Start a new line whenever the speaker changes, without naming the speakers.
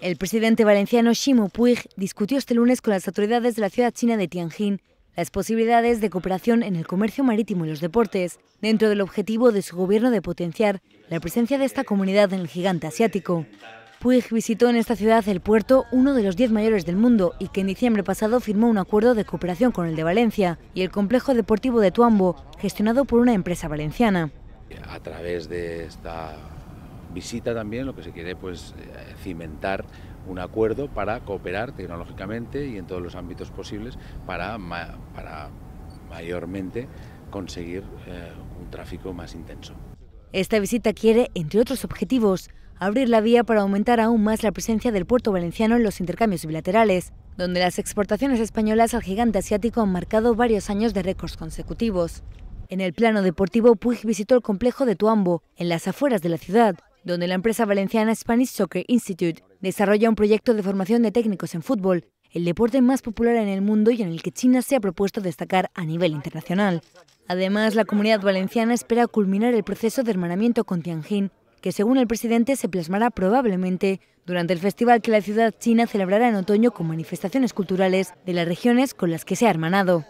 El presidente valenciano Ximo Puig discutió este lunes con las autoridades de la ciudad china de Tianjin las posibilidades de cooperación en el comercio marítimo y los deportes, dentro del objetivo de su gobierno de potenciar la presencia de esta comunidad en el gigante asiático. Puig visitó en esta ciudad el puerto, uno de los diez mayores del mundo, y que en diciembre pasado firmó un acuerdo de cooperación con el de Valencia y el complejo deportivo de Tuambo, gestionado por una empresa valenciana.
A través de esta visita también lo que se quiere pues eh, cimentar un acuerdo para cooperar tecnológicamente y en todos los ámbitos posibles para, para mayormente conseguir eh, un tráfico más intenso.
Esta visita quiere, entre otros objetivos, abrir la vía para aumentar aún más la presencia del puerto valenciano en los intercambios bilaterales, donde las exportaciones españolas al gigante asiático han marcado varios años de récords consecutivos. En el plano deportivo, Puig visitó el complejo de Tuambo, en las afueras de la ciudad, donde la empresa valenciana Spanish Soccer Institute desarrolla un proyecto de formación de técnicos en fútbol, el deporte más popular en el mundo y en el que China se ha propuesto destacar a nivel internacional. Además, la comunidad valenciana espera culminar el proceso de hermanamiento con Tianjin, que según el presidente se plasmará probablemente durante el festival que la ciudad china celebrará en otoño con manifestaciones culturales de las regiones con las que se ha hermanado.